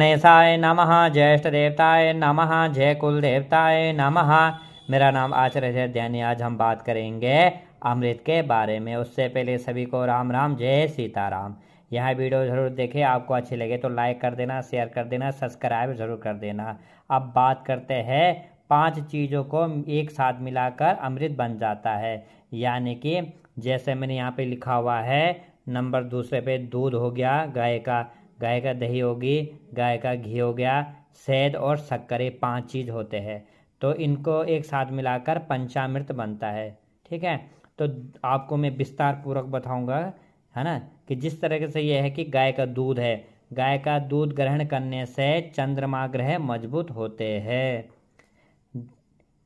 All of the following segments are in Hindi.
गणेशाय नम ज्येष्ठ नम नमः जय कुल देवताए नम मेरा नाम आचार्य जय ध्यानी आज हम बात करेंगे अमृत के बारे में उससे पहले सभी को राम राम जय सीताराम यह वीडियो ज़रूर देखें आपको अच्छी लगे तो लाइक कर देना शेयर कर देना सब्सक्राइब ज़रूर कर देना अब बात करते हैं पांच चीज़ों को एक साथ मिलाकर अमृत बन जाता है यानी कि जैसे मैंने यहाँ पे लिखा हुआ है नंबर दूसरे पे दूध हो गया गाय का गाय का दही होगी गाय का घी हो गया शहद और शक्कर पांच चीज़ होते हैं तो इनको एक साथ मिलाकर पंचामृत बनता है ठीक है तो आपको मैं विस्तार पूर्वक बताऊंगा है ना कि जिस तरीके से यह है कि गाय का दूध है गाय का दूध ग्रहण करने से चंद्रमा ग्रह मजबूत होते हैं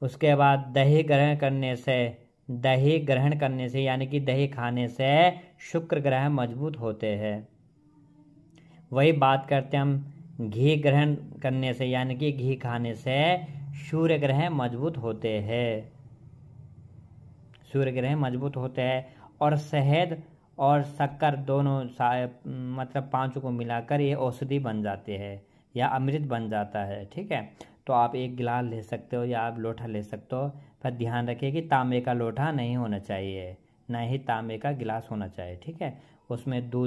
उसके बाद दही ग्रहण करने से दही ग्रहण करने से यानी कि दही खाने से शुक्र ग्रह मजबूत होते हैं वही बात करते हैं हम घी ग्रहण करने से यानी कि घी खाने से सूर्य ग्रह मजबूत होते हैं सूर्य ग्रह मजबूत होते हैं और शहद और शक्कर दोनों मतलब पांचों को मिलाकर ये औषधि बन जाते हैं या अमृत बन जाता है ठीक है तो आप एक गिलास ले सकते हो या आप लोटा ले सकते हो पर ध्यान रखिए कि तांबे का लोटा नहीं होना चाहिए ना ही तांबे का गिलास होना चाहिए ठीक है उसमें दो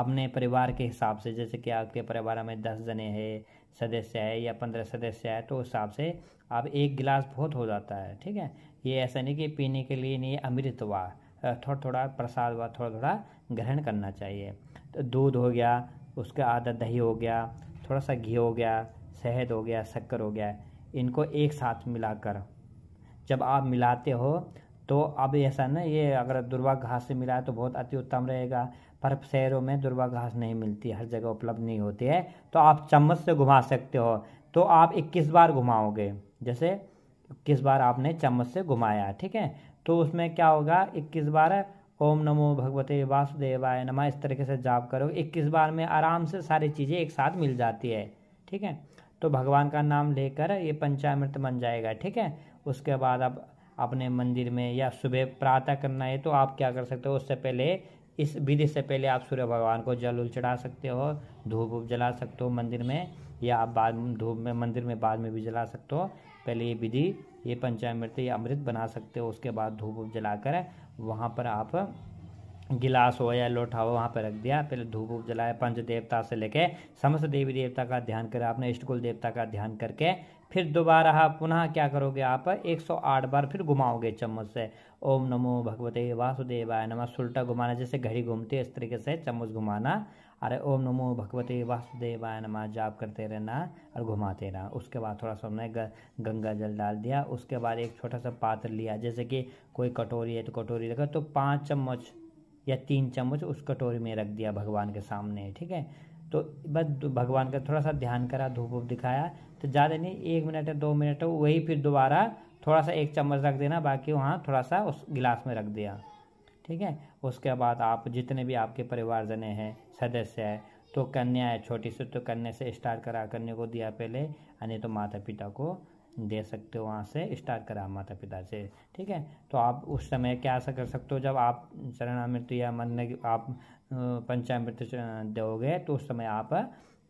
अपने परिवार के हिसाब से जैसे कि आपके परिवार में दस जने हैं सदस्य है या पंद्रह सदस्य है तो उस हिसाब से आप एक गिलास बहुत हो जाता है ठीक है ये ऐसा नहीं कि पीने के लिए नहीं अमृत हुआ थोड़ा थोड़ा प्रसाद हुआ थोड़ा थोड़ा ग्रहण करना चाहिए तो दूध हो गया उसका आधा दही हो गया थोड़ा सा घी हो गया शहद हो गया शक्कर हो गया इनको एक साथ मिलाकर जब आप मिलाते हो तो अब ऐसा ना ये अगर दुर्वा घास से मिला है तो बहुत अति उत्तम रहेगा पर शहरों में दुर्वा घास नहीं मिलती हर जगह उपलब्ध नहीं होती है तो आप चम्मच से घुमा सकते हो तो आप इक्कीस बार घुमाओगे जैसे इक्कीस बार आपने चम्मच से घुमाया ठीक है तो उसमें क्या होगा इक्कीस बार ओम नमो भगवते वासुदेवाय नमा इस तरीके से जाप करोगे इक्कीस बार में आराम से सारी चीज़ें एक साथ मिल जाती है ठीक है तो भगवान का नाम लेकर ये पंचामृत बन जाएगा ठीक है उसके बाद आप अपने मंदिर में या सुबह प्रातः करना है तो आप क्या कर सकते हो उससे पहले इस विधि से पहले आप सूर्य भगवान को जल उल चढ़ा सकते हो धूप उप जला सकते हो मंदिर में या आप बाद में धूप में मंदिर में बाद में भी जला सकते हो पहले ये विधि ये पंचामृत या अमृत बना सकते हो उसके बाद धूप उप जलाकर वहाँ पर आप गिलास हो या लोटा हो वहाँ पर रख दिया पहले धूप ऊप जलाया पंच देवता से लेके समस्त देवी देवता का ध्यान करें आपने इष्टकुल देवता का ध्यान करके फिर दोबारा पुनः क्या करोगे आप 108 बार फिर घुमाओगे चम्मच से ओम नमो भगवते वासुदेवाय नमः सुल्टा घुमाना जैसे घड़ी घूमती है इस तरीके से चम्मच घुमाना अरे ओम नमो भगवते वासुदेवाय नमः जाप करते रहना और घुमाते रहना उसके बाद थोड़ा सा हमने गंगा जल डाल दिया उसके बाद एक छोटा सा पात्र लिया जैसे कि कोई कटोरी है तो कटोरी रखा तो पाँच चम्मच या तीन चम्मच उस कटोरी में रख दिया भगवान के सामने ठीक है तो बस भगवान का थोड़ा सा ध्यान करा धूप धूप दिखाया तो ज़्यादा नहीं एक मिनट या दो मिनट वही फिर दोबारा थोड़ा सा एक चम्मच रख देना बाकी वहाँ थोड़ा सा उस गिलास में रख दिया ठीक है उसके बाद आप जितने भी आपके परिवारजने हैं सदस्य हैं तो कन्या है छोटी सी तो कन्या से स्टार्ट करा कन्या को दिया पहले यानी तो माता पिता को दे सकते हो वहाँ से स्टार्ट करा माता पिता से ठीक है तो आप उस समय क्या ऐसा कर सकते हो जब आप शरणामृत या मन आप पंचामृत दोगे तो उस समय आप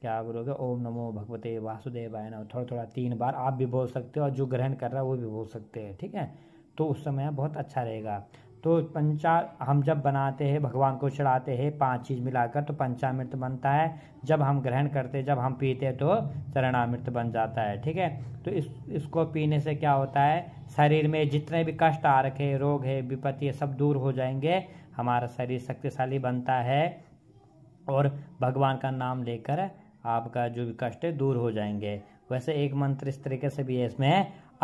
क्या करोगे ओम नमो भगवते वासुदेव आय नमः थोड़ा थोड़ा तीन बार आप भी बोल सकते हो और जो ग्रहण कर रहा है वो भी बोल सकते हैं ठीक है तो उस समय बहुत अच्छा रहेगा तो पंचा हम जब बनाते हैं भगवान को चढ़ाते हैं पांच चीज़ मिलाकर तो पंचामृत बनता है जब हम ग्रहण करते जब हम पीते हैं तो चरणामृत बन जाता है ठीक है तो इस इसको पीने से क्या होता है शरीर में जितने भी कष्ट आ रखे रोग है विपत्ति है सब दूर हो जाएंगे हमारा शरीर शक्तिशाली बनता है और भगवान का नाम लेकर आपका जो भी कष्ट है दूर हो जाएंगे वैसे एक मंत्र इस तरीके से भी है इसमें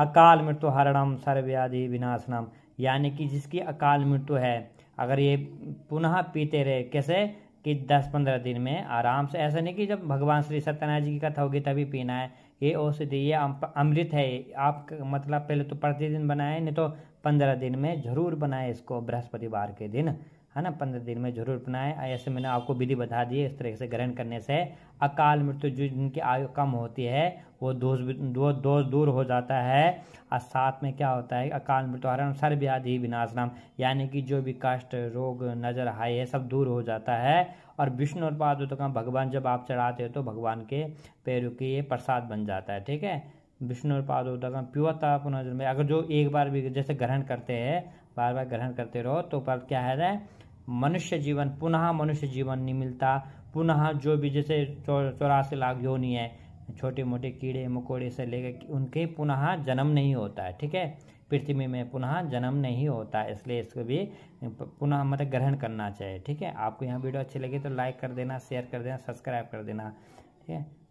अकाल मृत्यु हरणम सर्व्याधि विनाशनम यानी कि जिसकी अकाल मृत्यु है अगर ये पुनः पीते रहे कैसे कि दस पंद्रह दिन में आराम से ऐसा नहीं कि जब भगवान श्री सत्यनारायण जी की कथा होगी तभी पीना है ये औषधि ये अमृत है आप मतलब पहले तो प्रतिदिन बनाए नहीं तो पंद्रह दिन में जरूर बनाए इसको बृहस्पतिवार के दिन है ना पंद्रह दिन में जरूर अपनाएं ऐसे मैंने आपको विधि बता दी इस तरह से ग्रहण करने से अकाल मृत्यु जो जिनकी आयु कम होती है वो दोष दो, दोष दूर हो जाता है और साथ में क्या होता है अकाल मृत्यु हरण सर्व्याधि नाम यानी कि जो भी कष्ट रोग नजर आए है सब दूर हो जाता है और विष्णु और पाद तो कहा भगवान जब आप चढ़ाते हो तो भगवान के पैरों के ये प्रसाद बन जाता है ठीक है विष्णु और पादोदकम प्योता पुनर्जन्म अगर जो एक बार भी जैसे ग्रहण करते हैं बार बार ग्रहण करते रहो तो पर क्या है मनुष्य जीवन पुनः मनुष्य जीवन नहीं मिलता पुनः जो भी जैसे चौ चौरासी लाख योनि है छोटे मोटे कीड़े मकोड़े से लेकर उनके पुनः जन्म नहीं होता है ठीक है पृथ्वी में पुनः जन्म नहीं होता है इसलिए इसको भी पुनः मतलब ग्रहण करना चाहिए ठीक है आपको यहाँ वीडियो अच्छी लगी तो लाइक कर देना शेयर कर देना सब्सक्राइब कर देना ठीक है